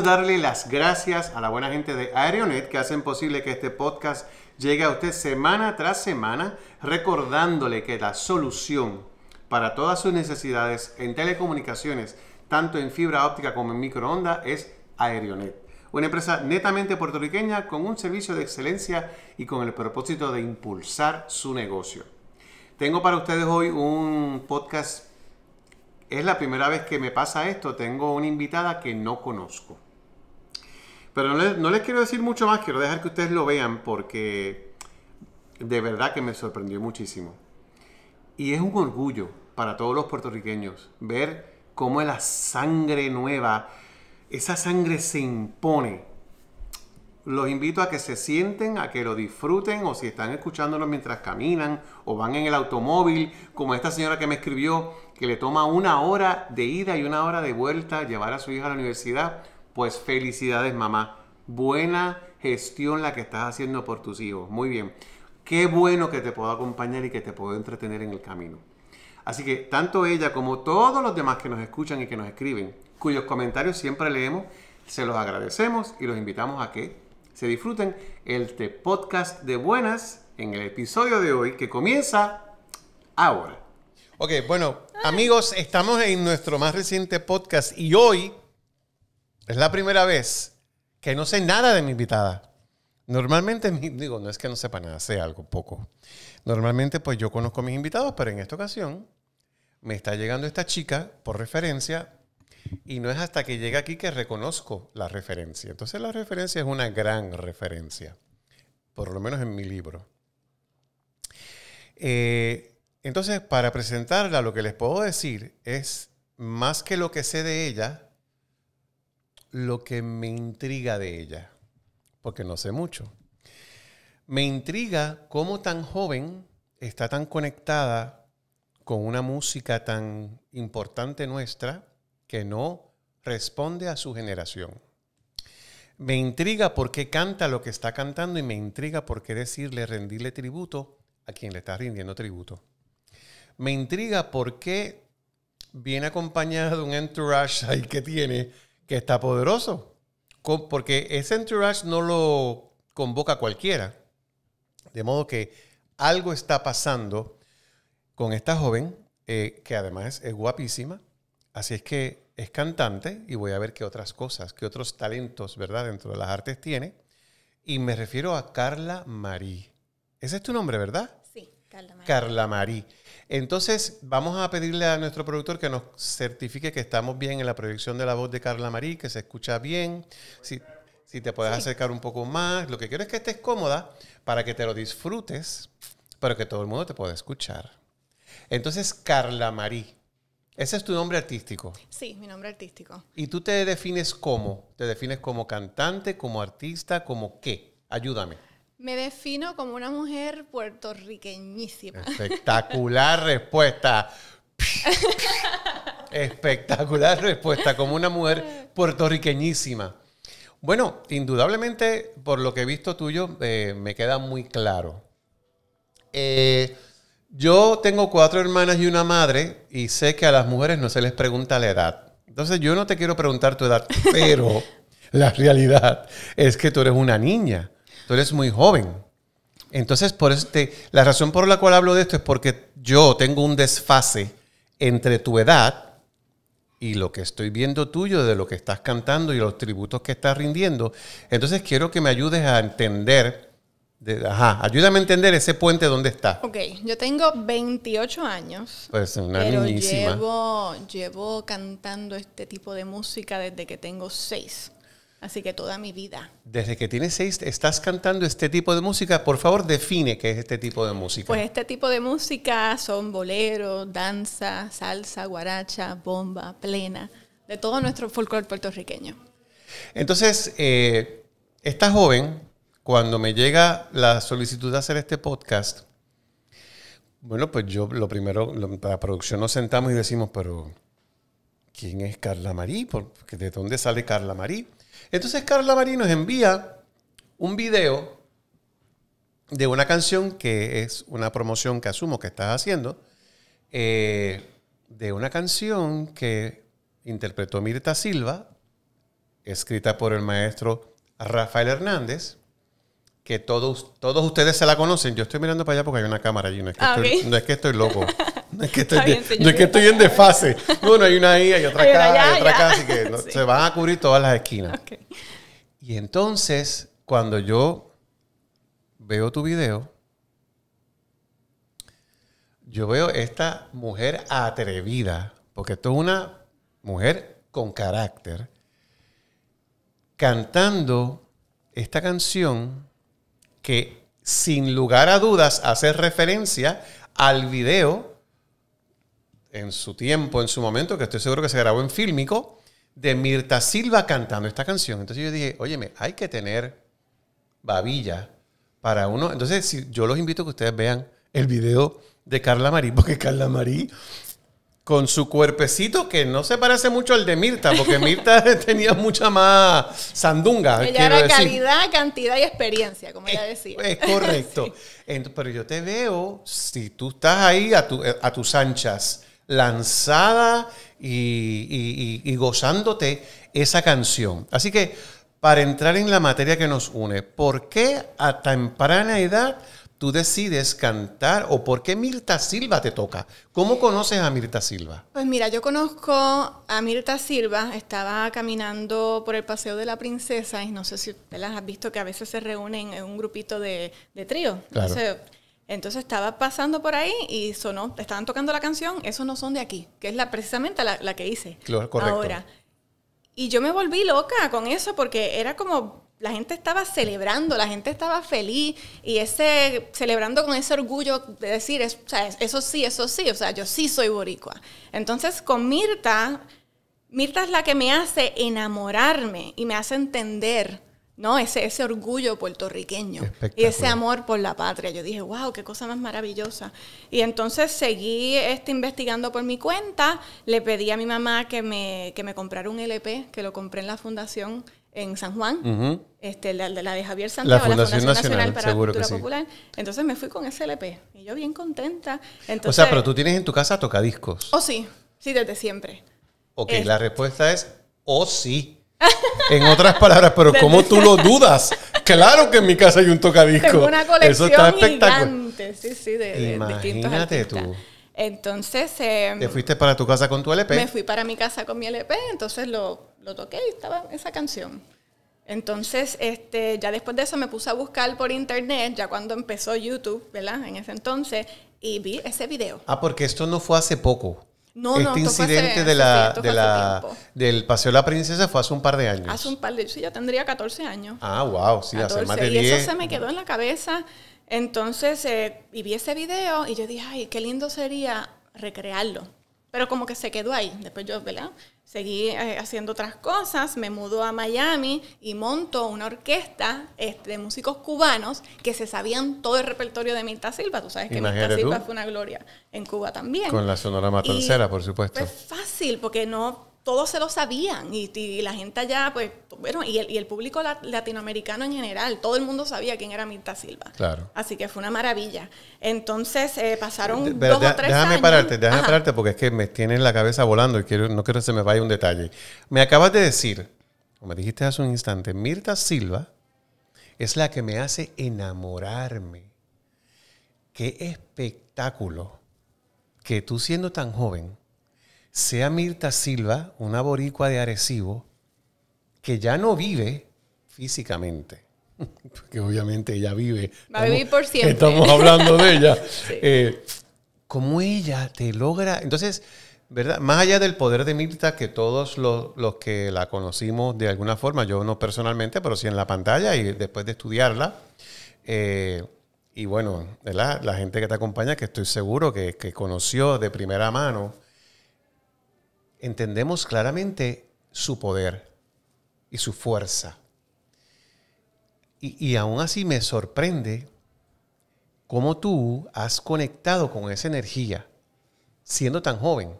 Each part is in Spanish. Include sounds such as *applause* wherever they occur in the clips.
darle las gracias a la buena gente de Aeronet que hacen posible que este podcast llegue a usted semana tras semana, recordándole que la solución para todas sus necesidades en telecomunicaciones, tanto en fibra óptica como en microondas, es Aeronet. Una empresa netamente puertorriqueña con un servicio de excelencia y con el propósito de impulsar su negocio. Tengo para ustedes hoy un podcast es la primera vez que me pasa esto, tengo una invitada que no conozco. Pero no les, quiero decir mucho más, quiero dejar que ustedes lo vean porque de verdad que me sorprendió muchísimo. Y es un orgullo para todos los puertorriqueños ver cómo la sangre nueva, esa sangre se impone. Los invito a que se sienten, a que lo disfruten o si están escuchándolo mientras caminan o van en el automóvil, como esta señora que me escribió, que le toma una hora de ida y una hora de vuelta llevar a su hija a la universidad, pues felicidades mamá. Buena gestión la que estás haciendo por tus hijos. Muy bien. Qué bueno que te puedo acompañar y que te puedo entretener en el camino. Así que tanto ella como todos los demás que nos escuchan y que nos escriben, cuyos comentarios siempre leemos, se los agradecemos y los invitamos a que se disfruten el podcast de buenas en el episodio de hoy que comienza ahora. Ok, bueno, amigos, estamos en nuestro más reciente podcast y hoy es la primera vez que no sé nada de mi invitada. Normalmente, digo, no es que no sepa nada, sé algo poco. Normalmente, pues yo conozco a mis invitados, pero en esta ocasión me está llegando esta chica por referencia y no es hasta que llega aquí que reconozco la referencia. Entonces la referencia es una gran referencia, por lo menos en mi libro. Eh, entonces, para presentarla, lo que les puedo decir es, más que lo que sé de ella, lo que me intriga de ella, porque no sé mucho. Me intriga cómo tan joven está tan conectada con una música tan importante nuestra que no responde a su generación. Me intriga por qué canta lo que está cantando y me intriga por qué decirle, rendirle tributo quien le está rindiendo tributo. Me intriga por qué viene acompañada de un entourage ahí que tiene que está poderoso. Porque ese entourage no lo convoca cualquiera. De modo que algo está pasando con esta joven, eh, que además es guapísima. Así es que es cantante y voy a ver qué otras cosas, qué otros talentos, ¿verdad? Dentro de las artes tiene. Y me refiero a Carla Marí. Ese es tu nombre, ¿verdad? Carla Marí. Entonces, vamos a pedirle a nuestro productor que nos certifique que estamos bien en la proyección de la voz de Carla Marí, que se escucha bien. Si, te puedes acercar un poco más. Lo que quiero es que estés cómoda para que te lo disfrutes, pero que todo el mundo te pueda escuchar. Entonces, Carla Marí. Ese es tu nombre artístico. Sí, mi nombre artístico. ¿Y tú te defines cómo, ¿Te defines como cantante, como artista, como qué? Ayúdame. Me defino como una mujer puertorriqueñísima. Espectacular respuesta. Espectacular respuesta, como una mujer puertorriqueñísima. Bueno, indudablemente, por lo que he visto tuyo, eh, me queda muy claro. Eh, yo tengo cuatro hermanas y una madre y sé que a las mujeres no se les pregunta la edad. Entonces yo no te quiero preguntar tu edad, pero *laughs* la realidad es que tú eres una niña. Tú eres muy joven. Entonces, por este, la razón por la cual hablo de esto es porque yo tengo un desfase entre tu edad y lo que estoy viendo tuyo, de lo que estás cantando y los tributos que estás rindiendo. Entonces, quiero que me ayudes a entender. De, ajá, ayúdame a entender ese puente donde está. Ok, yo tengo 28 años. Pues una pero Llevo, llevo cantando este tipo de música desde que tengo 6. Así que toda mi vida. Desde que tienes seis, estás cantando este tipo de música. Por favor, define qué es este tipo de música. Pues este tipo de música son bolero, danza, salsa, guaracha, bomba, plena, de todo nuestro folclore puertorriqueño. Entonces, eh, esta joven, cuando me llega la solicitud de hacer este podcast, bueno, pues yo lo primero, la producción nos sentamos y decimos, pero ¿quién es Carla Marí? ¿De dónde sale Carla Marí? Entonces Carla Marino envía un video de una canción que es una promoción que asumo que estás haciendo, eh, de una canción que interpretó Mirta Silva, escrita por el maestro Rafael Hernández, que todos, todos ustedes se la conocen. Yo estoy mirando para allá porque hay una cámara allí, no es que ah, estoy loco. *laughs* No es que estoy, en desfase. Bueno, hay una ahí, hay otra *laughs* acá, hay, otra acá, así que *laughs* se van a cubrir todas las esquinas. Y entonces, cuando yo veo tu video, yo veo esta mujer atrevida, porque esto es una mujer con carácter, cantando esta canción que sin lugar a dudas hace referencia al video en su tiempo, en su momento, que estoy seguro que se grabó en fílmico, de Mirta Silva cantando esta canción. Entonces yo dije, óyeme, hay que tener babilla para uno. Entonces si, yo los invito a que ustedes vean el video de Carla Marí, *laughs* porque Carla Marí con su cuerpecito que no se parece mucho al de Mirta, porque Mirta *laughs* tenía mucha más sandunga. Ella era calidad, cantidad y experiencia, como ella decía. Es correcto. *laughs* pero yo te veo, si tú estás ahí a eh, tus anchas, lanzada y, gozándote esa canción. Así que, para entrar en la materia que nos une, ¿por qué a temprana edad tú decides cantar o por qué Mirta Silva te toca? ¿Cómo conoces a Mirta Silva? Pues mira, yo conozco a Mirta Silva, estaba caminando por el Paseo de la Princesa y no sé si las has visto que a veces se reúnen en un grupito de, trío. Entonces estaba pasando por ahí y sonó, estaban tocando la canción, esos no son de aquí, que es la precisamente la, que hice. Correcto. Ahora. Y yo me volví loca con eso porque era como la gente estaba celebrando, la gente estaba feliz y ese celebrando con ese orgullo de decir, o sea, eso sí, eso sí, o sea, yo sí soy boricua. Entonces con Mirta, Mirta es la que me hace enamorarme y me hace entender ¿no? Ese, orgullo puertorriqueño y ese amor por la patria. Yo dije, wow, qué cosa más maravillosa. Y entonces seguí este, investigando por mi cuenta, le pedí a mi mamá que me, comprara un LP, que lo compré en la fundación en San Juan, este, la, de Javier Santiago, la Fundación, Nacional, para la Cultura Popular. Entonces me fui con ese LP y yo bien contenta. Entonces, o sea, pero tú tienes en tu casa tocadiscos. Oh, sí, sí, desde siempre. Ok, la respuesta es, oh, sí. En otras palabras, pero *laughs* ¿cómo tú lo dudas? Claro que en mi casa hay un tocadisco. Tengo una colección Eso está espectacular. sí, sí, de, de Imagínate tú. Entonces... ¿Te em, fuiste para tu casa con tu e LP? Me fui para mi casa con mi e LP, entonces lo, toqué y estaba esa canción. Entonces, este, ya después de eso me puse a buscar por internet, ya cuando empezó YouTube, ¿verdad? En ese entonces, y vi ese video. Ah, porque esto no fue hace poco este incidente de del Paseo de la Princesa fue hace un par de años. Hace un par de años, sí, ya tendría 14 años. Ah, wow, sí, hace más de 10. Y eso se me quedó en la cabeza. Entonces, eh, vi ese video y yo dije, ay, qué lindo sería recrearlo. Pero como que se quedó ahí. Después yo, ¿verdad? Seguí eh, haciendo otras cosas, me mudó a Miami y monto una orquesta este, de músicos cubanos que se sabían todo el repertorio de Mirta Silva. Tú sabes que Silva fue una gloria en Cuba también. Con la Sonora Matancera, por supuesto. Fue fácil, porque no todos se lo sabían y, la gente allá, pues, bueno, y el, público latinoamericano en general, todo el mundo sabía quién era Mirta Silva. Claro. Así que fue una maravilla. Entonces eh, pasaron dos o tres déjame pararte, déjame pararte porque es que me tienes la cabeza volando y quiero, no quiero que se me vaya un detalle. Me acabas de decir, como me dijiste hace un instante, Mirta Silva es la que me hace enamorarme. Qué espectáculo que tú siendo tan joven sea Mirta Silva, una boricua de Arecibo, que ya no vive físicamente, *laughs* porque obviamente ella vive. Va a vivir por siempre. Estamos hablando de ella. Como *laughs* eh, ¿Cómo ella te logra? Entonces, ¿verdad? Más allá del poder de Mirta, que todos los, que la conocimos de alguna forma, yo no personalmente, pero sí en la pantalla y después de estudiarla. Eh, y bueno, la gente que te acompaña, que estoy seguro que, que conoció de primera mano entendemos claramente su poder y su fuerza. Y, y, aún así me sorprende cómo tú has conectado con esa energía siendo tan joven.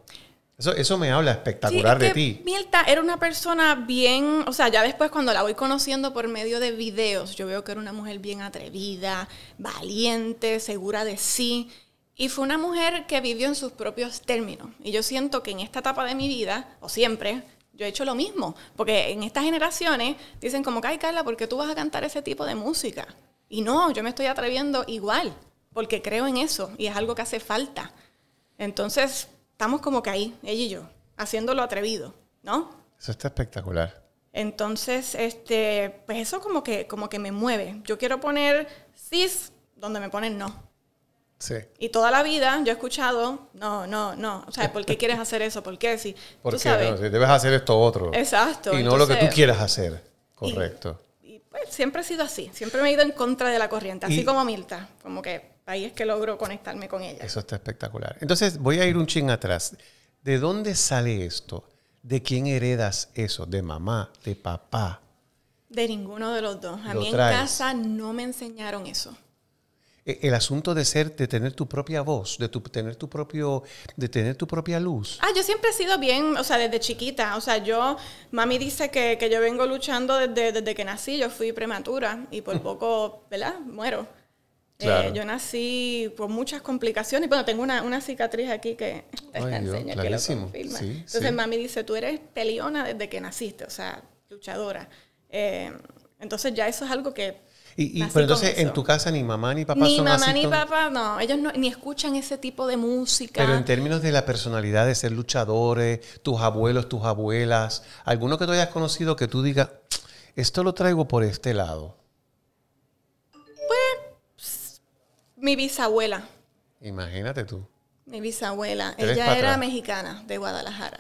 Eso, eso me habla espectacular de ti. Mirta era una persona bien, o sea, ya después cuando la voy conociendo por medio de videos, yo veo que era una mujer bien atrevida, valiente, segura de sí. Y fue una mujer que vivió en sus propios términos. Y yo siento que en esta etapa de mi vida, o siempre, yo he hecho lo mismo. Porque en estas generaciones dicen como, ay Carla, ¿por qué tú vas a cantar ese tipo de música? Y no, yo me estoy atreviendo igual, porque creo en eso y es algo que hace falta. Entonces, estamos como que ahí, ella y yo, haciéndolo atrevido, ¿no? Eso está espectacular. Entonces, este, pues eso como que, como que me mueve. Yo quiero poner cis donde me ponen no. Y toda la vida yo he escuchado, no, no, no. O sea, ¿por qué quieres hacer eso? ¿Por qué? Si, debes hacer esto otro. Exacto. Y no lo que tú quieras hacer. Correcto. Y, pues siempre he sido así. Siempre me he ido en contra de la corriente. Así como Milta. Como que ahí es que logro conectarme con ella. Eso está espectacular. Entonces voy a ir un ching atrás. ¿De dónde sale esto? ¿De quién heredas eso? ¿De mamá? ¿De papá? De ninguno de los dos. A mí en casa no me enseñaron eso. E-, el asunto de ser, de tener tu propia voz, de tu, tener tu propio, de tener tu propia luz. Ah, yo siempre he sido bien, o sea, desde chiquita, o sea, yo, mami dice que, que yo vengo luchando desde, desde, que nací, yo fui prematura y por *laughs* poco, ¿verdad? Muero. Eh, yo nací por muchas complicaciones. Bueno, tengo una, una cicatriz aquí que te enseña que lo confirma. Entonces mami dice, tú eres peliona desde que naciste, o sea, luchadora. Eh, entonces ya eso es algo que y, pero entonces en tu casa ni mamá ni papá ni son mamá así ni papá no ellos no, ni escuchan ese tipo de música pero en términos de la personalidad de ser luchadores tus abuelos tus abuelas alguno que tú hayas conocido que tú digas esto lo traigo por este lado pues mi bisabuela imagínate tú mi bisabuela ella era mexicana de Guadalajara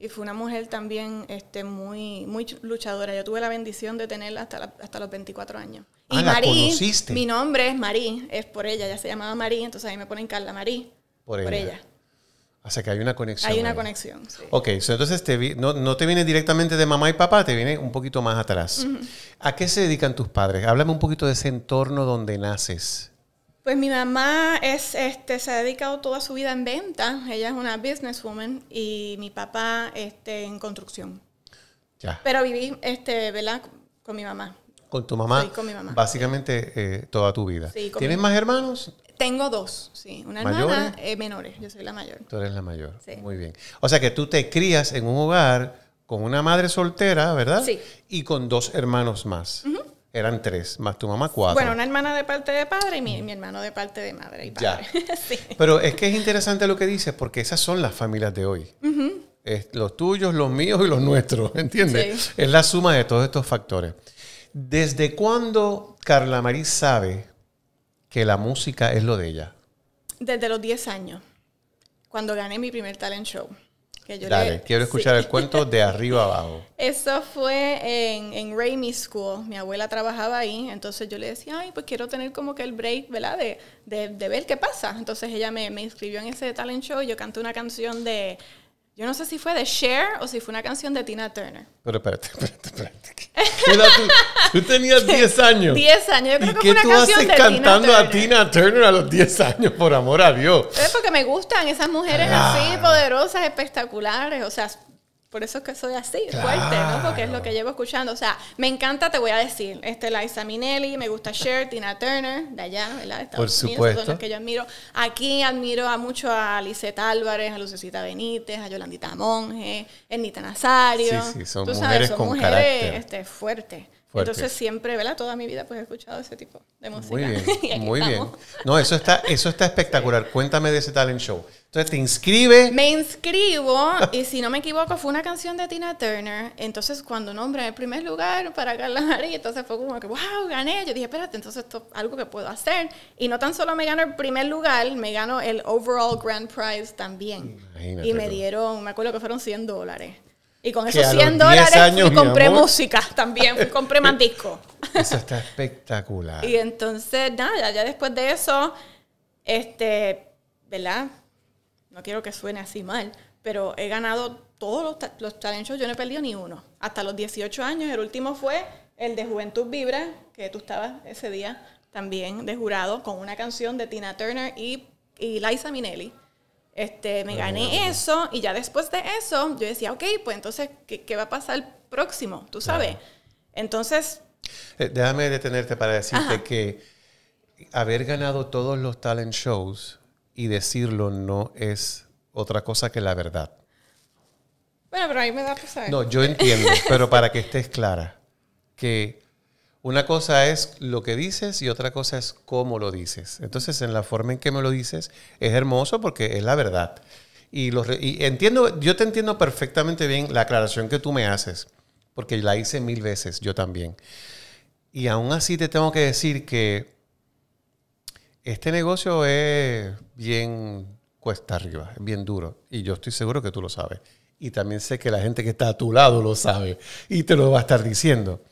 y fue una mujer también este, muy, muy luchadora. Yo tuve la bendición de tenerla hasta, los 24 años. y ah, Marí, mi nombre es Marí, es por ella, ya se llamaba Marí, entonces ahí me ponen Carla Marí. Por, ella. O sea que hay una conexión. Hay una conexión, Ok, entonces te no, te viene directamente de mamá y papá, te viene un poquito más atrás. ¿A qué se dedican tus padres? Háblame un poquito de ese entorno donde naces. Pues mi mamá es, este, se ha dedicado toda su vida en venta, ella es una businesswoman y mi papá este, en construcción. Ya. Pero viví, este, ¿verdad? Con mi mamá. Con tu mamá. Sí, con mi mamá. Básicamente eh, toda tu vida. Sí, ¿Tienes más hermanos? Tengo dos, sí. Una hermana eh, menores. Yo soy la mayor. Tú eres la mayor. Sí. Muy bien. O sea que tú te crías en un hogar con una madre soltera, ¿verdad? Sí. Y con dos hermanos más. Uh eran tres, más tu mamá cuatro. Bueno, una hermana de parte de padre y mi, hermano de parte de madre y padre. *laughs* Pero es que es interesante lo que dices, porque esas son las familias de hoy. los tuyos, los míos y los nuestros, *laughs* ¿entiendes? Es la suma de todos estos factores. ¿Desde cuándo Carla Marí sabe que la música es lo de ella? Desde los 10 años, cuando gané mi primer talent show. Dale, quiero escuchar el cuento de arriba abajo. *laughs* Eso fue en, en School. Mi abuela trabajaba ahí, entonces yo le decía, ay, pues quiero tener como que el break, ¿verdad? De, ver qué pasa. Entonces ella me, me, inscribió en ese talent show. y Yo canté una canción de, yo no sé si fue de Cher o si fue una canción de Tina Turner. Pero espérate, espérate, espérate. Tú, tenías 10 *laughs* años. 10 años, yo creo que fue una canción de Tina tú haces cantando a Tina Turner a los 10 años, por amor a Dios? Es porque me gustan esas mujeres así, poderosas, espectaculares. O sea, por eso es que soy así, fuerte, ¿no? Porque es lo que llevo escuchando. O sea, me encanta, te voy a decir, este Liza Minnelli, me gusta Cher, Tina Turner, de allá, ¿verdad? Por supuesto. son los que yo admiro. Aquí admiro a mucho a Lisette Álvarez, a Lucecita Benítez, a Yolandita Monge, Ernita Nazario. Sí, sí, son mujeres con carácter. este, fuertes. Entonces siempre, ¿verdad? Toda mi vida pues he escuchado ese tipo de música. *laughs* Muy bien, muy bien. No, eso está, eso está espectacular. Cuéntame de ese talent show. Entonces te inscribes. Me inscribo y si no me equivoco fue una canción de Tina Turner. Entonces cuando nombré el primer lugar para ganar, y entonces fue como que, wow, gané. Yo dije, espérate, entonces esto es algo que puedo hacer. Y no tan solo me gano el primer lugar, me gano el overall grand prize también. Imagínate y me dieron, me acuerdo que fueron 100 dólares. Y con esos 100 dólares compré música también, compré más *laughs* discos. Eso está espectacular. y entonces, nada, ya después de eso, este, ¿verdad? No quiero que suene así mal, pero he ganado todos los, yo no he perdido ni uno. Hasta los 18 años, el último fue el de Juventud Vibra, que tú estabas ese día también de jurado, con una canción de Tina Turner y, y Liza Minnelli. Este, me gané eso y ya después de eso yo decía, ok, pues entonces, ¿qué, va a pasar el próximo? Tú sabes. Entonces... Eh, déjame detenerte para decirte que haber ganado todos los talent shows y decirlo no es otra cosa que la verdad. Bueno, pero ahí me da pesar. No, yo entiendo, pero para que estés clara, que una cosa es lo que dices y otra cosa es cómo lo dices. Entonces, en la forma en que me lo dices, es hermoso porque es la verdad. Y, entiendo, yo te entiendo perfectamente bien la aclaración que tú me haces, porque la hice mil veces, yo también. Y aún así te tengo que decir que este negocio es bien cuesta arriba, es bien duro. Y yo estoy seguro que tú lo sabes. Y también sé que la gente que está a tu lado lo sabe y te lo va a estar diciendo.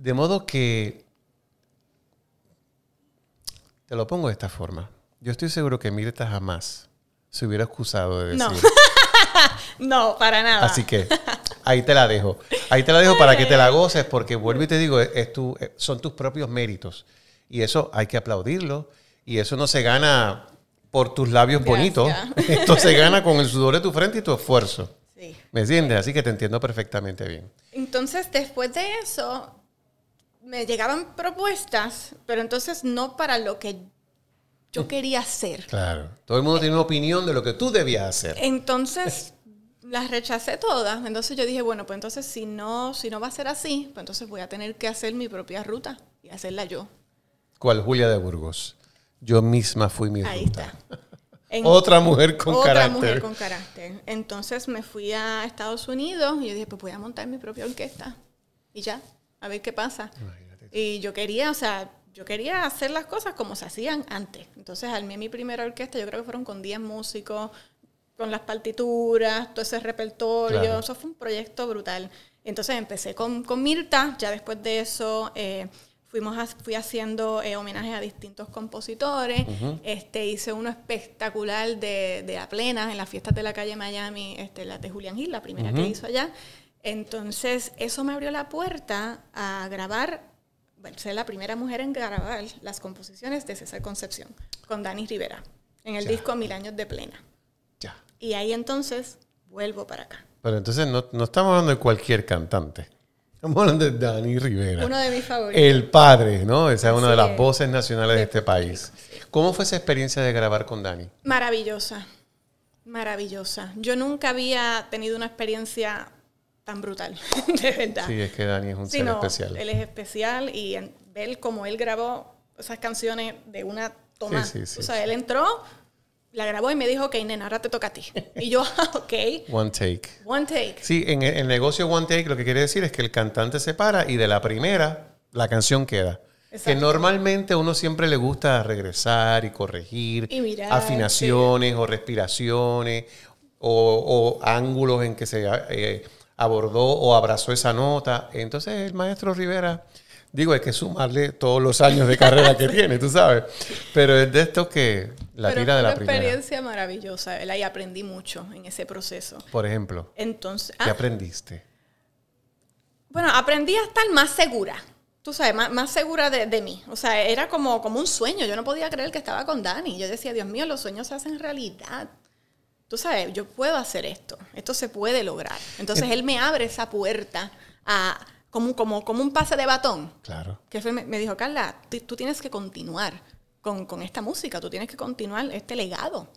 De modo que, te lo pongo de esta forma, yo estoy seguro que Mirta jamás se hubiera excusado de decir... No, *laughs* no para nada. Así que ahí te la dejo. Ahí te la dejo para que te la goces, porque vuelvo y te digo, es eh, son tus propios méritos. Y eso hay que aplaudirlo. Y eso no se gana por tus labios bonitos. *laughs* Esto se gana con el sudor de tu frente y tu esfuerzo. ¿Me entiendes? Así que te entiendo perfectamente bien. Entonces, después de eso, me llegaban propuestas, pero entonces no para lo que yo quería hacer. Claro, todo el mundo tiene una opinión de lo que tú debías hacer. Entonces las rechacé todas, entonces yo dije, bueno, pues entonces si no, si no va a ser así, pues entonces voy a tener que hacer mi propia ruta y hacerla yo. ¿Cuál? Julia de Burgos. Yo misma fui mi Ahí Está. *laughs* otra mujer con carácter. Otra mujer con carácter. Entonces me fui a Estados Unidos y yo dije, pues voy a montar mi propia orquesta. Y ya, a ver qué pasa. Y yo quería, o sea, yo quería hacer las cosas como se hacían antes. Entonces armé mi primera orquesta, yo creo que fueron con 10 músicos, con las partituras, todo ese repertorio. Eso fue un proyecto brutal. Entonces empecé con, con Mirta, ya después de eso... Eh, fuimos fui haciendo eh, homenajes a distintos compositores. este, hice uno espectacular de, de en las fiestas de la calle Miami, este, la de Julián Gil, la primera que hizo allá. Entonces, eso me abrió la puerta a grabar bueno, la primera mujer en grabar las composiciones de César Concepción con Dani Rivera en el disco Mil Años de Plena. Ya. Y ahí entonces vuelvo para acá. Pero entonces no, estamos hablando de cualquier cantante. Estamos hablando de Dani Rivera. Uno de mis favoritos. El padre, ¿no? Esa es una de las voces nacionales de, este país. ¿Cómo fue esa experiencia de grabar con Dani? Maravillosa. Maravillosa. Yo nunca había tenido una experiencia tan brutal, *laughs* de verdad. Sí, es que Dani es un ser especial. Él es especial y ver cómo él grabó esas canciones de una toma. o sea, él entró, la grabó y me dijo, ok, nena, ahora te toca a ti. Y yo, *laughs* ok. One take. One take. Sí, en el negocio One Take lo que quiere decir es que el cantante se para y de la primera la canción queda. Que normalmente a uno siempre le gusta regresar y corregir afinaciones o respiraciones o, ángulos en que se eh, abordó o abrazó esa nota. Entonces el maestro Rivera, digo, hay que sumarle todos los años de carrera que *laughs* tiene, tú sabes, pero es de esto que la tira de la primera. una experiencia maravillosa, él Y aprendí mucho en ese proceso. Por ejemplo. Entonces. ¿Qué ah. aprendiste? Bueno, aprendí a estar más segura tú sabes, más, segura de, mí. O sea, era como, como un sueño. Yo no podía creer que estaba con Dani. Yo decía, Dios mío, los sueños se hacen realidad tú sabes, yo puedo hacer esto, esto se puede lograr. Entonces él me abre esa puerta a, como, como, como un pase de batón. Claro. Que me dijo, Carla, tú tienes que continuar con, esta música, tú tienes que continuar este legado.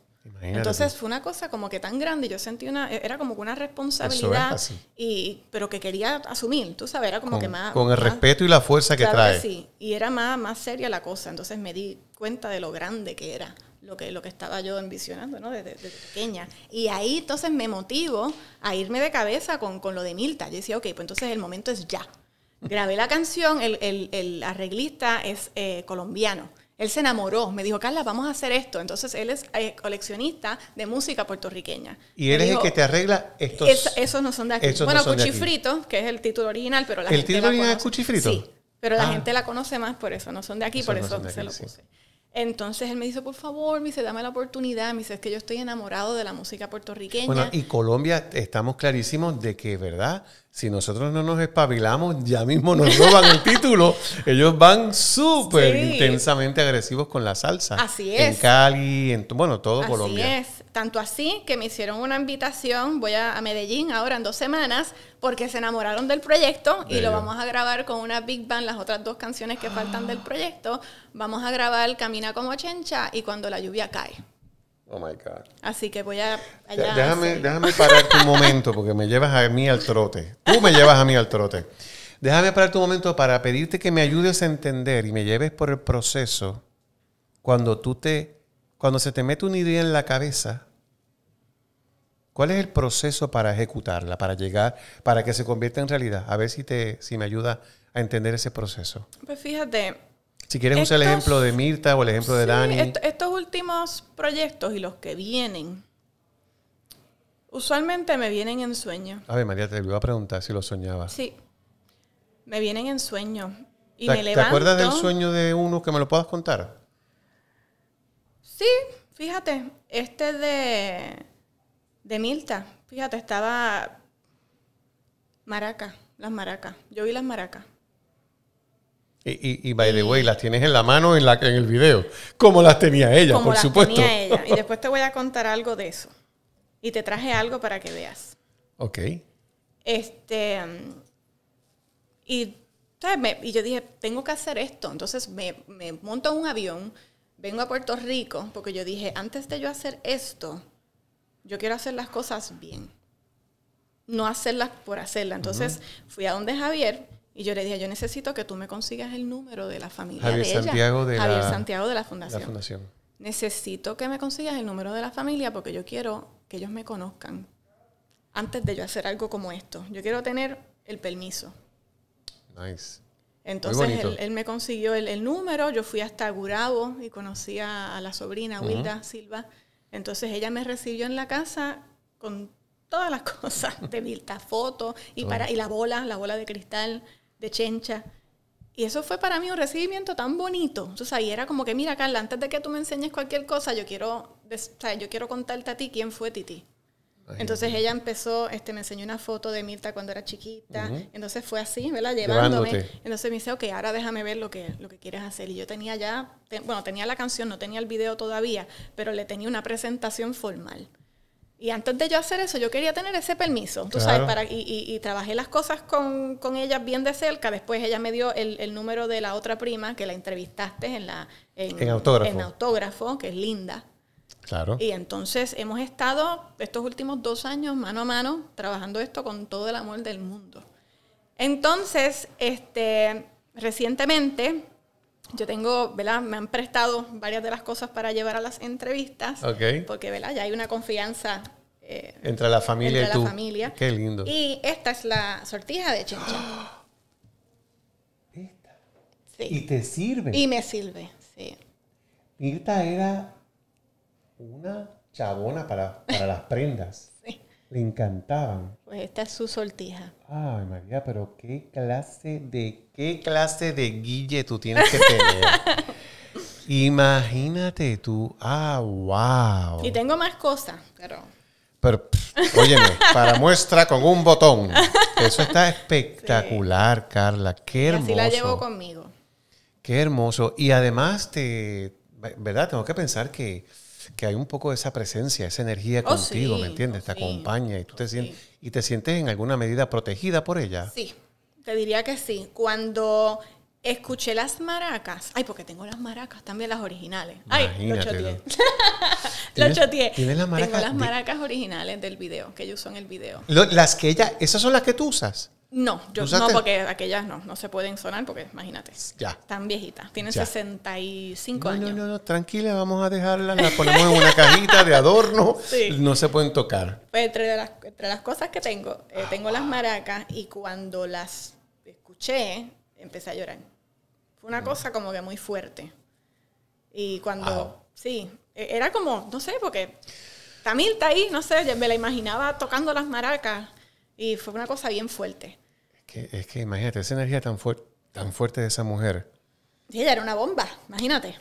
Entonces fue una cosa como que tan grande, yo sentí una, e, era como una responsabilidad, y, pero que quería asumir, tú sabes, era como que más... Con el respeto y la fuerza que trae. Sí, y era más, más seria la cosa, entonces me di cuenta de lo grande que era lo que, lo que estaba yo envisionando ¿no? desde, pequeña. Y ahí entonces me motivo a irme de cabeza con, con, lo de Milta. Yo decía, ok, pues entonces el momento es ya. Grabé la canción, el, el, arreglista es eh, colombiano. Él se enamoró, me dijo, Carla, vamos a hacer esto. Entonces él es eh, coleccionista de música puertorriqueña. Y él es el que te arregla estos. esos no son de aquí. Bueno, Cuchifritos, Cuchifrito, que es el título original, pero la gente. ¿El título original es Cuchifrito? Sí, pero la ah. gente la conoce más por eso, no son de aquí, por eso se lo puse. Entonces él me dice, por favor, me dice, dame la oportunidad, me dice, es que yo estoy enamorado de la música puertorriqueña. Bueno, y Colombia, estamos clarísimos de que, ¿verdad? si nosotros no nos espabilamos, ya mismo nos roban el título. *laughs* Ellos van súper intensamente agresivos con la salsa. Así es. En Cali, bueno, todo Colombia. Así es. Tanto así que me hicieron una invitación, voy a, Medellín ahora en dos semanas, porque se enamoraron del proyecto y lo vamos a grabar con una Big Band, las otras dos canciones que faltan del ah. proyecto. Vamos a grabar Camina como Chencha y Cuando la lluvia cae. Oh my God. Así que voy a. déjame, déjame tu un momento porque me llevas a mí al trote. Tú me llevas a mí al trote. Déjame parar tu momento para pedirte que me ayudes a entender y me lleves por el proceso cuando tú te. Cuando se te mete una idea en la cabeza, ¿cuál es el proceso para ejecutarla, para llegar, para que se convierta en realidad? A ver si, te, si me ayuda a entender ese proceso. Pues fíjate, si quieren usar el ejemplo de Mirta o el ejemplo de Dani. estos últimos proyectos y los que vienen, usualmente me vienen en sueño. A ver, María, te iba a preguntar si lo soñaba. Sí. Me vienen en sueño. Y me levanto. ¿Te acuerdas del sueño de uno que me lo puedas contar? Sí, fíjate. Este de, de Mirta. Fíjate, estaba Maraca, las maracas. Yo vi las maracas. Y, y, by the way, las tienes en la mano en, la, en el video, como las tenía ella, como por las supuesto. Tenía ella. Y *laughs* después te voy a contar algo de eso. Y te traje algo para que veas. Ok. Este. Y, y yo dije, tengo que hacer esto. Entonces me, me monto en un avión, vengo a Puerto Rico, porque yo dije, antes de yo hacer esto, yo quiero hacer las cosas bien. No hacerlas por hacerlas. Entonces fui a donde Javier y yo le dije, yo necesito que tú me consigas el número de la familia de ella. Santiago de Javier la, Santiago de la fundación. fundación. Necesito que me consigas el número de la familia porque yo quiero que ellos me conozcan antes de yo hacer algo como esto. Yo quiero tener el permiso. Nice. Entonces él, él, me consiguió el, el, número, yo fui hasta Gurabo y conocí a, la sobrina Wilda Silva. Entonces ella me recibió en la casa con todas las *laughs* cosas de Vilta, fotos y, para, y la bola, la bola de cristal de chencha. Y eso fue para mí un recibimiento tan bonito. O sea, y era como que, mira, Carla, antes de que tú me enseñes cualquier cosa, yo quiero, o yo quiero contarte a ti quién fue Titi. Entonces ella empezó, este, me enseñó una foto de Mirta cuando era chiquita. Entonces fue así, ¿verdad? Llevándome. Entonces me dice, ok, ahora déjame ver lo que, lo que quieres hacer. Y yo tenía ya, bueno, tenía la canción, no tenía el video todavía, pero le tenía una presentación formal. Y antes de yo hacer eso, yo quería tener ese permiso, tú sabes, para, y, trabajé las cosas con, con ellas bien de cerca. Después ella me dio el, número de la otra prima que la entrevistaste en la en, autógrafo. que es linda. Claro. Y entonces hemos estado estos últimos dos años mano a mano trabajando esto con todo el amor del mundo. Entonces, este, recientemente yo tengo, ¿verdad? Me han prestado varias de las cosas para llevar a las entrevistas. Ok. Porque, ¿verdad? Ya hay una confianza. Eh, entre la familia y tú. familia. Qué lindo. Y esta es la sortija de chincha. *gasps* ¿Esta? Sí. Y te sirve. Y me sirve, sí. Mirta era una chabona para, para las prendas. Le encantaban. Pues esta es su sortija. Ay, María, pero qué clase de, qué clase de guille tú tienes que tener. *laughs* Imagínate tú. Ah, wow. Y tengo más cosas, pero. Pero, óyeme, para muestra con un botón. Eso está *laughs* espectacular, Carla. Qué hermoso. así la llevo conmigo. Qué hermoso. Y además te, ¿verdad? Tengo que pensar que que hay un poco de esa presencia, esa energía oh, contigo, ¿me entiendes? Oh, te acompaña y tú oh, te sientes, y te sientes en alguna medida protegida por ella. Sí, te diría que sí. Cuando escuché las maracas, ay, porque tengo las maracas también, las originales. ay, lo choteé. *laughs* las maracas? Tengo las maracas originales del video, que yo uso en el video. las que ella, esas son las que tú usas. No, yo no, porque aquellas no, no se pueden sonar porque imagínate, ya. están viejitas, tienen 65 años. No, no, no, tranquila, vamos a dejarlas, las ponemos en una cajita de adorno, *laughs* no se pueden tocar. Pues, entre las, cosas que tengo, eh, tengo las maracas y cuando las escuché empecé a llorar. Fue una mm. cosa como que muy fuerte. Y cuando, sí, e, era como, no sé, porque Tamil está ahí, no sé, me la imaginaba tocando las maracas. Y fue una cosa bien fuerte es que imagínate, esa energía tan, tan fuerte de esa mujer. Sí, era una bomba, imagínate.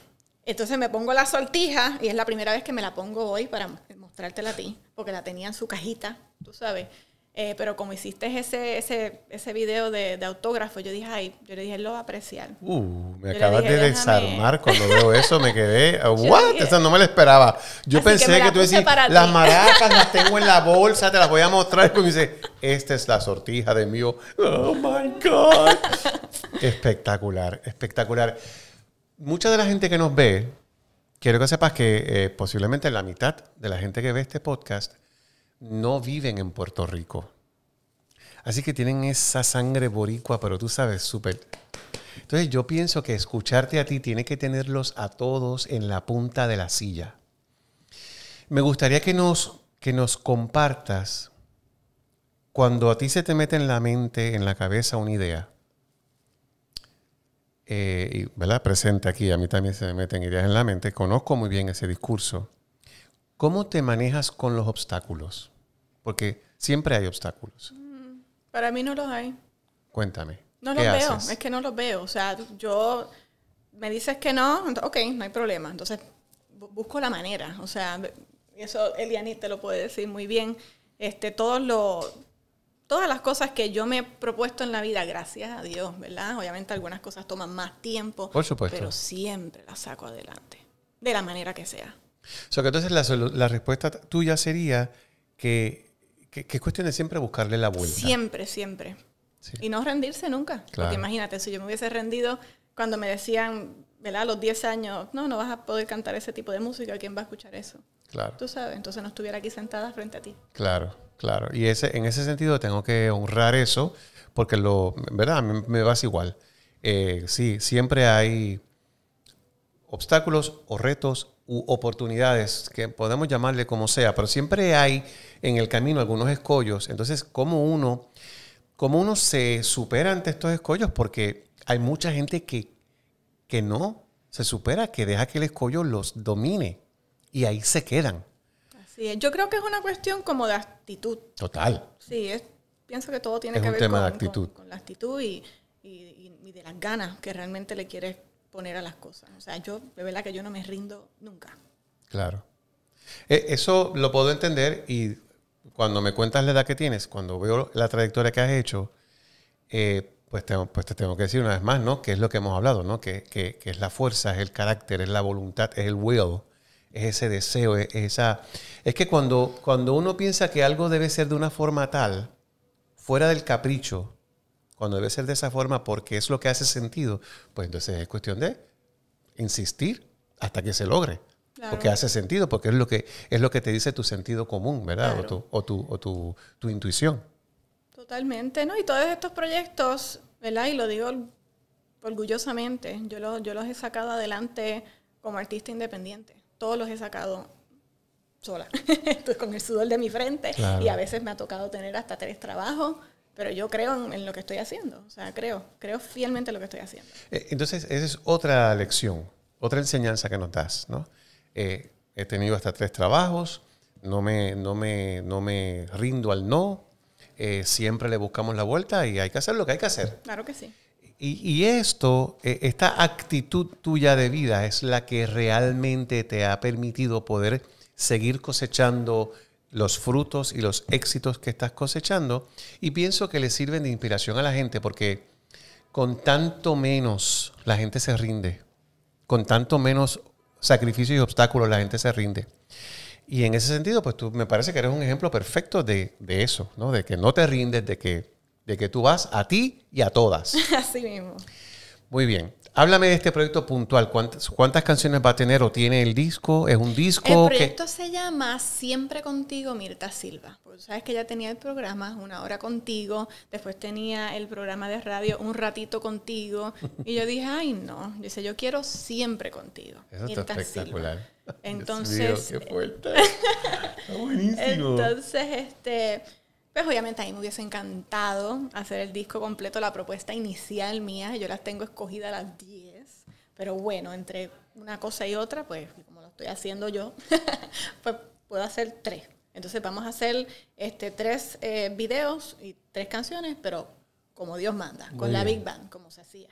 Entonces me pongo la sortija y es la primera vez que me la pongo hoy para mostrártela a ti, porque la tenía en su cajita, tú sabes. Eh, pero como hiciste ese, ese, ese video de, autógrafo, yo dije, ay, yo le dije, él lo va a apreciar. Uh, me acabas de desarmar cuando veo eso, me quedé, *laughs* uh, what? eso no me lo esperaba. Yo pensé que, tú decías, las maracas las *laughs* tengo en la bolsa, te las voy a mostrar. Y me dice, esta es la sortija de mío. Oh my God. *laughs* espectacular, espectacular. Mucha de la gente que nos ve, quiero que sepas que eh, posiblemente la mitad de la gente que ve este podcast no viven en Puerto Rico. Así que tienen esa sangre boricua, pero tú sabes, súper. Entonces yo pienso que escucharte a ti tiene que tenerlos a todos en la punta de la silla. Me gustaría que nos, que nos compartas cuando a ti se te mete en la mente, en la cabeza una idea. Eh, ¿verdad? Presente aquí, a mí también se me meten ideas en la mente, conozco muy bien ese discurso. ¿Cómo te manejas con los obstáculos? Porque siempre hay obstáculos. Mm, para mí no los hay. Cuéntame. No los veo, es que no los veo. O sea, yo me dices que no, ok, no hay problema. Entonces busco la manera. O sea, eso Eliani te lo puede decir muy bien. Este, todos todas las cosas que yo me he propuesto en la vida, gracias a Dios, ¿verdad? Obviamente algunas cosas toman más tiempo. Por supuesto. Pero siempre las saco adelante, de la manera que sea. O sea, que entonces la, la respuesta tuya sería que que, cuestión es siempre buscarle la vuelta. Siempre, siempre. Y no rendirse nunca. Porque imagínate, si yo me hubiese rendido cuando me decían, ¿verdad? A los 10 años, no, no vas a poder cantar ese tipo de música, ¿quién va a escuchar eso? Claro. Tú sabes, entonces no estuviera aquí sentada frente a ti. Claro, claro. Y ese, en ese sentido tengo que honrar eso, porque lo, ¿verdad? Me, me vas igual. Eh, sí, siempre hay obstáculos o retos oportunidades, que podemos llamarle como sea, pero siempre hay en el camino algunos escollos. Entonces, ¿cómo uno, cómo uno se supera ante estos escollos? Porque hay mucha gente que, que no se supera, que deja que el escollo los domine y ahí se quedan. Yo creo que es una cuestión como de actitud. Total. Sí, es, pienso que todo tiene que ver con, de actitud. Con, la actitud y, y, y de las ganas que realmente le quieres poner a las cosas. O sea, yo, de verdad que yo no me rindo nunca. Claro. Eh, eso lo puedo entender y cuando me cuentas la edad que tienes, cuando veo la trayectoria que has hecho, eh, pues, pues, te, tengo que decir una vez más, ¿no? Que es lo que hemos hablado, ¿no? Que, es la fuerza, es el carácter, es la voluntad, es el will, es ese deseo, es, esa... Es que cuando, cuando uno piensa que algo debe ser de una forma tal, fuera del capricho, cuando debe ser de esa forma porque es lo que hace sentido, pues entonces es cuestión de insistir hasta que se logre. Porque hace sentido, porque es lo que es lo que te dice tu sentido común, ¿verdad? O, tu, intuición. Totalmente, ¿no? Y todos estos proyectos, ¿verdad? Y lo digo orgullosamente, yo, yo los he sacado adelante como artista independiente. Todos los he sacado sola, *laughs* con el sudor de mi frente. Y a veces me ha tocado tener hasta tres trabajos pero yo creo en, lo que estoy haciendo, o sea, creo, creo fielmente en lo que estoy haciendo. Eh, entonces, esa es otra lección, otra enseñanza que nos das, ¿no? Eh, he tenido hasta tres trabajos, no me, no me, no me rindo al no, eh, siempre le buscamos la vuelta y hay que hacer lo que hay que hacer. Claro que sí. Y, esto, e, esta actitud tuya de vida es la que realmente te ha permitido poder seguir cosechando los frutos y los éxitos que estás cosechando y pienso que le sirven de inspiración a la gente porque con tanto menos la gente se rinde, con tanto menos sacrificios y obstáculos la gente se rinde. Y en ese sentido, pues tú me parece que eres un ejemplo perfecto de, eso, ¿no? De que no te rindes, de que, de que tú vas a ti y a todas. *laughs* Así mismo. Muy bien. Háblame de este proyecto puntual. ¿Cuántas, canciones va a tener o tiene el disco? ¿Es un disco? El proyecto se llama Siempre Contigo, Mirta Silva. Porque sabes que ya tenía el programa Una Hora Contigo, después tenía el programa de radio Un Ratito Contigo. Y yo dije, ay, no. dice, yo quiero Siempre Contigo. Eso está espectacular. Entonces. *laughs* está buenísimo. Entonces, este pues obviamente a mí me hubiese encantado hacer el disco completo, la propuesta inicial mía, yo las tengo escogida las 10, pero bueno, entre una cosa y otra, pues como lo estoy haciendo yo, *laughs* pues puedo hacer tres. Entonces vamos a hacer este, tres eh, videos y tres canciones, pero como Dios manda, con la Big Bang, como se hacía.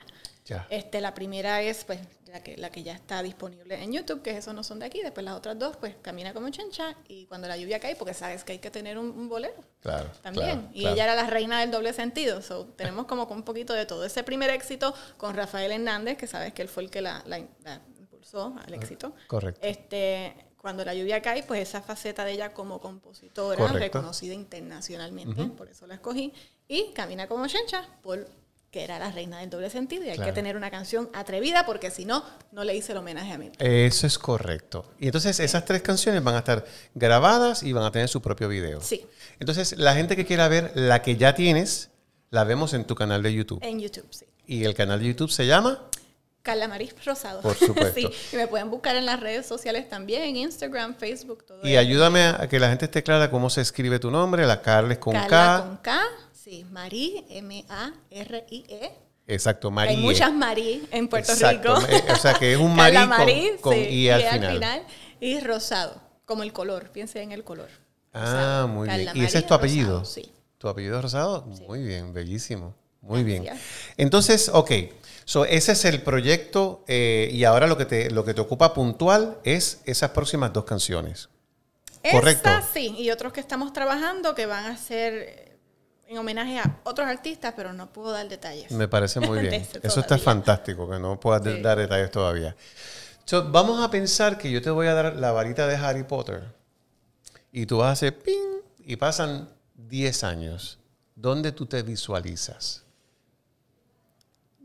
Este, la primera es pues, la, que, la que ya está disponible en YouTube, que esos no son de aquí. Después las otras dos, pues camina como chancha y cuando la lluvia cae, porque sabes que hay que tener un, bolero. Claro. También. y ella era la reina del doble sentido. tenemos como un poquito de todo. Ese primer éxito con Rafael Hernández, que sabes que él fue el que la, la impulsó al éxito. Correcto. Este, cuando la lluvia cae, pues esa faceta de ella como compositora, reconocida internacionalmente, por eso la escogí, y Camina como Shencha, por que era la reina del doble sentido y hay que tener una canción atrevida porque si no, no le hice el homenaje a mí. Eso es correcto. Y entonces esas tres canciones van a estar grabadas y van a tener su propio video. Sí. Entonces la gente que quiera ver la que ya tienes, la vemos en tu canal de YouTube. En YouTube, sí. Y el canal de YouTube se llama... Calamaris Rosado. Por *laughs* supuesto. sí, y me pueden buscar en las redes sociales también, en Instagram, Facebook, todo. Y ayúdame a que la gente esté clara cómo se escribe tu nombre, la Carles con K. K. con K, sí, Marí, M-A-R-I-E. Exacto, Marí. Hay e. muchas Marí en Puerto Exacto. Rico. O sea, que es un Marí con, al, y final. Y Rosado, como el color, piense en el color. Ah, muy bien. ¿Y ese es tu apellido? sí. ¿Tu apellido es Rosado? Muy bien, bellísimo. Muy bien. Entonces, ok, So, ese es el proyecto eh, y ahora lo que, te, lo que te ocupa puntual es esas próximas dos canciones. Esta, sí, y otros que estamos trabajando que van a ser eh, en homenaje a otros artistas, pero no puedo dar detalles. Me parece muy *laughs* bien. Eso está fantástico, que no puedas dar detalles todavía. vamos a pensar que yo te voy a dar la varita de Harry Potter y tú vas a hacer ping y pasan 10 años. ¿Dónde tú te visualizas?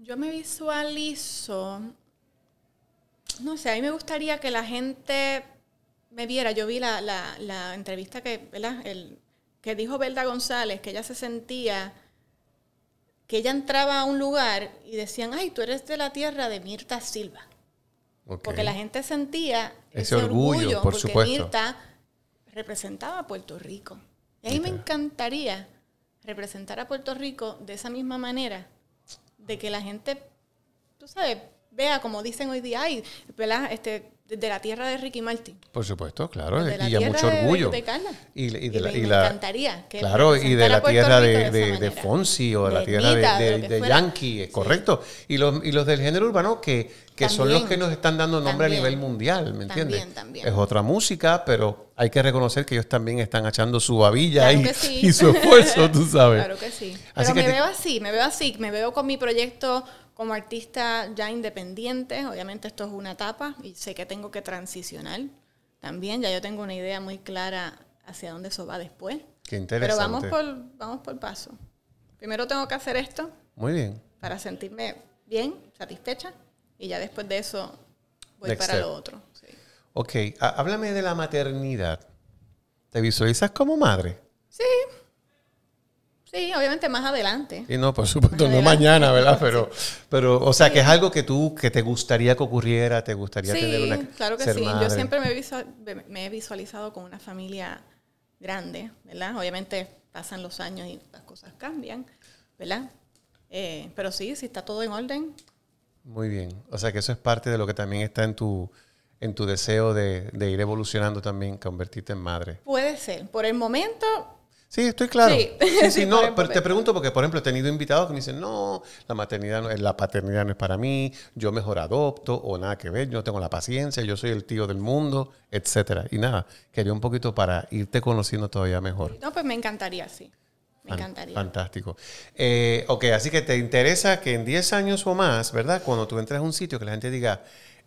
Yo me visualizo, no sé, a mí me gustaría que la gente me viera. Yo vi la, entrevista que, que dijo Belda González, que ella se sentía que ella entraba a un lugar y decían, ay, tú eres de la tierra de Mirta Silva. Porque la gente sentía ese, orgullo, porque Mirta representaba a Puerto Rico. Y a mí me encantaría representar a Puerto Rico de esa misma manera de que la gente, tú sabes, vea como dicen hoy día, y, ¿verdad? Este, de la tierra de Ricky Martin. Por supuesto, claro, y, mucho orgullo. Y, de la, y me encantaría. claro, y de la tierra de, de, Fonsi o de la tierra de, Yankee, correcto. Y los, los del género urbano que, que son los que nos están dando nombre a nivel mundial, ¿me entiendes? También, también. Es otra música, pero hay que reconocer que ellos también están echando su babilla *laughs* y, su esfuerzo, tú sabes. Claro que sí. Así pero me veo así, me veo así, me veo con mi proyecto como artista ya independiente, obviamente esto es una etapa y sé que tengo que transicionar también, ya yo tengo una idea muy clara hacia dónde eso va después. Qué interesante. Pero vamos por, vamos por paso. Primero tengo que hacer esto. Muy bien. Para sentirme bien, satisfecha, y ya después de eso voy para lo otro. Ok, háblame de la maternidad. ¿Te visualizas como madre? Sí, Sí, obviamente más adelante. Y no, por supuesto, no mañana, ¿verdad? Pero, *laughs* pero o sea, que es algo que tú, que te gustaría que ocurriera, te gustaría tener una... claro que sí. Yo siempre me, he visualizado con una familia grande, ¿verdad? Obviamente pasan los años y las cosas cambian, ¿verdad? Eh, pero sí, si está todo en orden. Muy bien. O sea, que eso es parte de lo que también está en tu en tu deseo de ir evolucionando también, convertirte en madre. Puede ser. Por el momento, Sí, estoy claro. Sí, sí, *laughs* no, pero te pregunto porque, por ejemplo, he tenido invitados que me dicen, no, la maternidad, eh, la paternidad no es para mí, yo mejor adopto o nada que ver, yo tengo la paciencia, yo soy el tío del mundo, etcétera. Y nada, quería un poquito para irte conociendo todavía mejor. No, pues me encantaría, sí. Me encantaría. Fantástico. Eh, ok, así que te interesa que en 10 años o más, ¿verdad? Cuando tú entres a un sitio que la gente diga,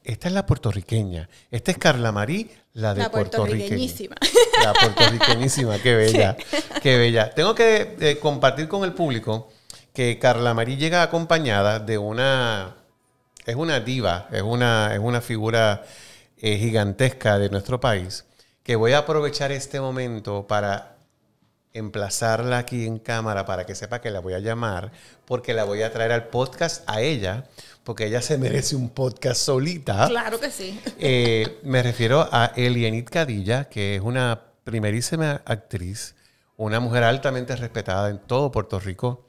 esta es la puertorriqueña, esta es Carla Marí, la de la puertorriqueñísima. La puertorriqueñísima, qué bella, qué bella. Tengo que eh, compartir con el público que Carla Marí llega acompañada de una, es una diva, es una, es una figura eh, gigantesca de nuestro país, que voy a aprovechar este momento para emplazarla aquí en cámara para que sepa que la voy a llamar, porque la voy a traer al podcast a ella, porque ella se merece un podcast solita. Claro que sí. Eh, me refiero a Elianit Cadilla, que es una primerísima actriz, una mujer altamente respetada en todo Puerto Rico,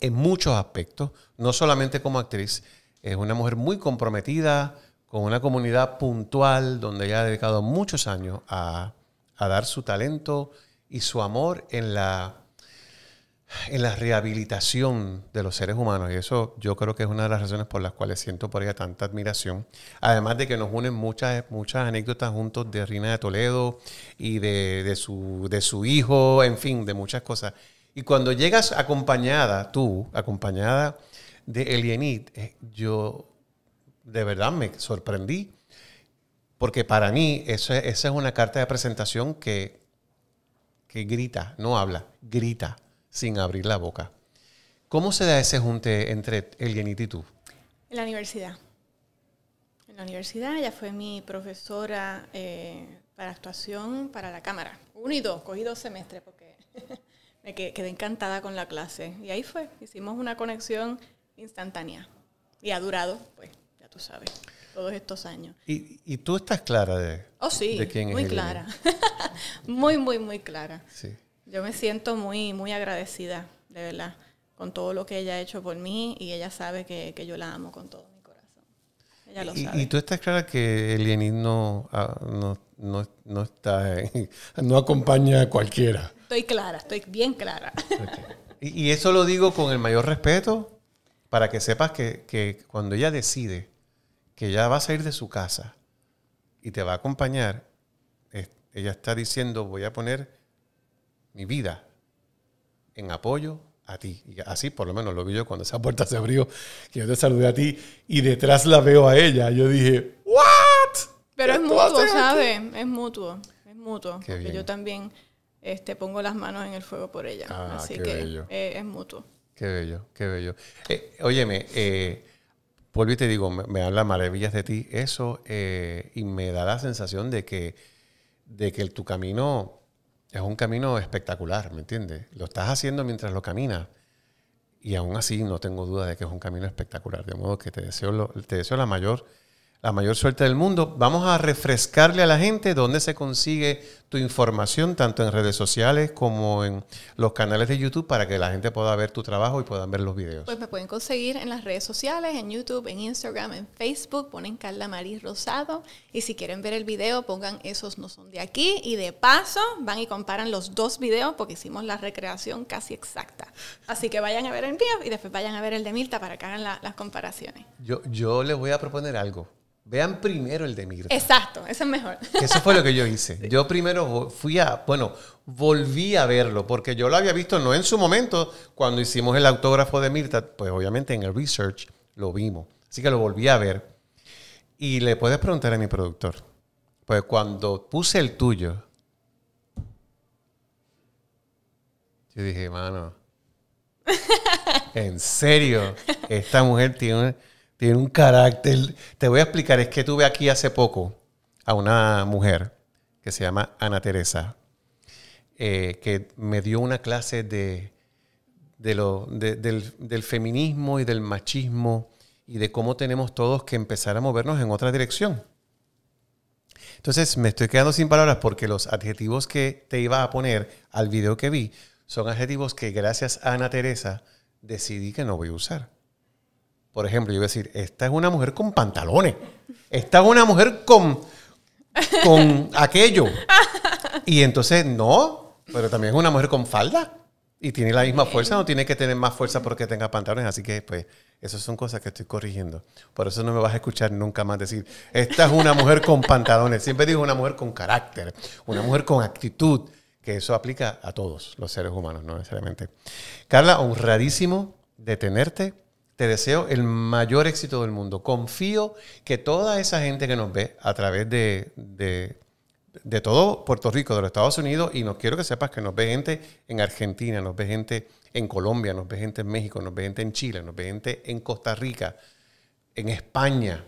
en muchos aspectos, no solamente como actriz, es una mujer muy comprometida con una comunidad puntual donde ella ha dedicado muchos años a, a dar su talento y su amor en la, en la rehabilitación de los seres humanos. Y eso yo creo que es una de las razones por las cuales siento por ella tanta admiración. Además de que nos unen muchas, muchas anécdotas juntos de Rina de Toledo y de, su, de su hijo, en fin, de muchas cosas. Y cuando llegas acompañada, tú, acompañada de Elienit, eh, yo de verdad me sorprendí, porque para mí esa es una carta de presentación que que grita, no habla, grita sin abrir la boca. ¿Cómo se da ese junte entre el y tú? En la universidad. En la universidad ella fue mi profesora eh, para actuación para la cámara. Uno y dos, cogí dos semestres porque *laughs* me quedé encantada con la clase. Y ahí fue, hicimos una conexión instantánea. Y ha durado, pues, ya tú sabes todos estos años. ¿Y, tú estás clara de, oh, sí, muy clara. *laughs* muy, muy, muy clara. Sí. Yo me siento muy, muy agradecida, de verdad, con todo lo que ella ha hecho por mí y ella sabe que, que yo la amo con todo mi corazón. Ella lo y, sabe. Y tú estás clara que Eleni ah, no, no, no, está, *laughs* no acompaña a cualquiera. Estoy clara, estoy bien clara. Y, y eso lo digo con el mayor respeto para que sepas que, que cuando ella decide que ya va a salir de su casa y te va a acompañar, ella está diciendo, voy a poner mi vida en apoyo a ti. Y así por lo menos lo vi yo cuando esa puerta se abrió, que yo te saludé a ti y detrás la veo a ella. Yo dije, ¿what? Pero es mutuo, ¿sabes? Es mutuo, es mutuo. Porque yo también este, pongo las manos en el fuego por ella. Ah, así que es mutuo. Qué bello, qué bello. Eh, óyeme, eh, vuelvo y te digo, me, habla maravillas de ti, eso, eh, y me da la sensación de que, de que tu camino es un camino espectacular, ¿me entiendes? Lo estás haciendo mientras lo caminas. Y aún así no tengo duda de que es un camino espectacular. De modo que te deseo, te deseo la mayor la mayor suerte del mundo. Vamos a refrescarle a la gente dónde se consigue tu información, tanto en redes sociales como en los canales de YouTube, para que la gente pueda ver tu trabajo y puedan ver los videos. Pues me pueden conseguir en las redes sociales, en YouTube, en Instagram, en Facebook, ponen Carla Maris Rosado. Y si quieren ver el video, pongan esos no son de aquí. Y de paso, van y comparan los dos videos porque hicimos la recreación casi exacta. Así que vayan a ver el mío y después vayan a ver el de Milta para que hagan las comparaciones. Yo, yo les voy a proponer algo. Vean primero el de Mirta. Exacto, eso es mejor. Eso fue lo que yo *laughs* hice. Yo primero fui a, bueno, volví a verlo, porque yo lo había visto no en su momento, cuando hicimos el autógrafo de Mirta, pues obviamente en el research lo vimos. Así que lo volví a ver. Y le puedes preguntar a mi productor, pues cuando puse el tuyo, yo dije, mano, *laughs* en serio, esta mujer tiene tiene un carácter. Te voy a explicar, es que tuve aquí hace poco a una mujer que se llama Ana Teresa, eh, que me dio una clase de, de lo, del, del, feminismo y del machismo y de cómo tenemos todos que empezar a movernos en otra dirección. Entonces me estoy quedando sin palabras porque los adjetivos que te iba a poner al video que vi son adjetivos que gracias a Ana Teresa decidí que no voy a usar por ejemplo, yo voy a decir, esta es una mujer con pantalones, esta es una mujer con, con *laughs* aquello. Y entonces, no, pero también es una mujer con falda y tiene la misma fuerza, no tiene que tener más fuerza porque tenga pantalones, así que pues esas son cosas que estoy corrigiendo. Por eso no me vas a escuchar nunca más decir, esta es una mujer con pantalones, siempre digo una mujer con carácter, una mujer con actitud, que eso aplica a todos los seres humanos, no necesariamente. Carla, honradísimo de tenerte te deseo el mayor éxito del mundo. Confío que toda esa gente que nos ve a través de, todo Puerto Rico, de los Estados Unidos, y nos quiero que sepas que nos ve gente en Argentina, nos ve gente en Colombia, nos ve gente en México, nos ve gente en Chile, nos ve gente en Costa Rica, en España,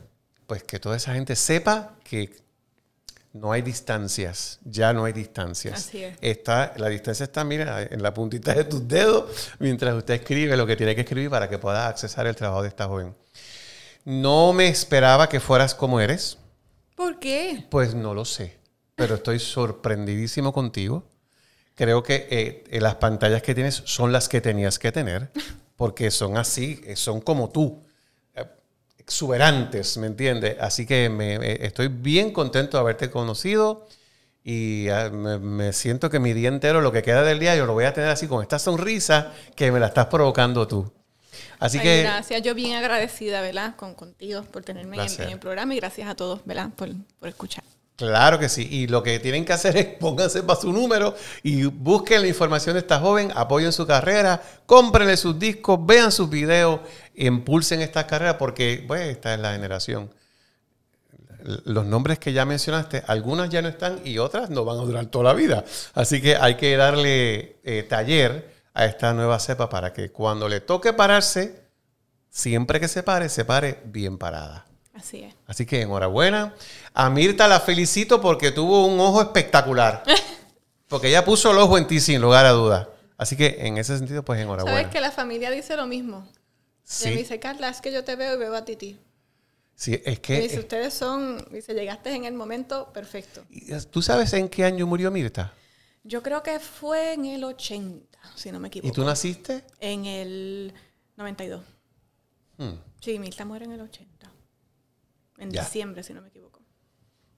pues que toda esa gente sepa que no hay distancias, ya no hay distancias. Así la distancia está, mira, en la puntita de tus dedos mientras usted escribe lo que tiene que escribir para que pueda accesar el trabajo de esta joven. No me esperaba que fueras como eres. ¿Por qué? Pues no lo sé, pero estoy sorprendidísimo contigo. Creo que eh, las pantallas que tienes son las que tenías que tener, porque son así, eh, son como tú exuberantes, ¿me entiendes? Así que me, eh, estoy bien contento de haberte conocido y ah, me, siento que mi día entero, lo que queda del día, yo lo voy a tener así con esta sonrisa que me la estás provocando tú. Así que... Gracias, yo bien agradecida, ¿verdad? Con, contigo por tenerme en, en, el programa y gracias a todos, ¿verdad? por escuchar. Claro que sí. Y lo que tienen que hacer es *laughs* pónganse para su número y busquen la información de esta joven, apoyen su carrera, cómprenle sus discos, vean sus videos, impulsen esta carrera porque, pues, esta es la generación. Los nombres que ya mencionaste, algunas ya no están y otras no van a durar toda la vida. Así que hay que darle eh, taller a esta nueva cepa para que cuando le toque pararse, siempre que se pare, se pare bien parada. Así es. Así que enhorabuena. A Mirta la felicito porque tuvo un ojo espectacular. *laughs* porque ella puso el ojo en ti sin lugar a duda. Así que en ese sentido, pues enhorabuena. Sabes que la familia dice lo mismo. Sí. dice, Carla, es que yo te veo y veo a Titi. Sí, es que. dice, ustedes son. Dice, llegaste en el momento perfecto. Eh, ¿Tú sabes en qué año murió Mirta? Yo creo que fue en el 80, si no me equivoco. ¿Y tú naciste? En el 92. dos. Hmm. Sí, Mirta muere en el 80 en diciembre, si no me equivoco.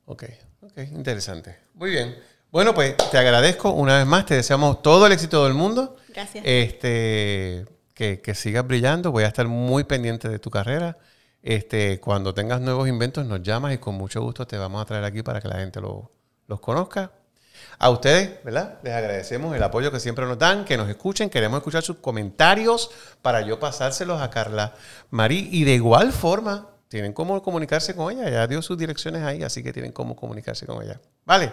Ok, ok, interesante. Muy bien. Bueno, pues te agradezco una vez más, te deseamos todo el éxito del mundo. Gracias. Este, que, que sigas brillando, voy a estar muy pendiente de tu carrera. Este, cuando tengas nuevos inventos, nos llamas y con mucho gusto te vamos a traer aquí para que la gente los conozca. A ustedes, ¿verdad? Les agradecemos el apoyo que siempre nos dan, que nos escuchen. Queremos escuchar sus comentarios para yo pasárselos a Carla Marí. Y de igual forma, tienen cómo comunicarse con ella. Ya dio sus direcciones ahí, así que tienen cómo comunicarse con ella. Vale.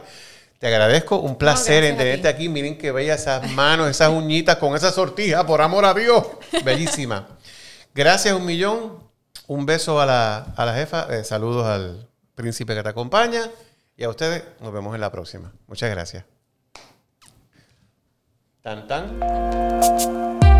Te agradezco, un placer en tenerte aquí. Miren qué bellas esas manos, esas uñitas con esa sortija, por amor a Dios. *laughs* Bellísima. Gracias un millón. Un beso a la, jefa. Eh, saludos al príncipe que te acompaña. Y a ustedes nos vemos en la próxima. Muchas gracias. Tan tan.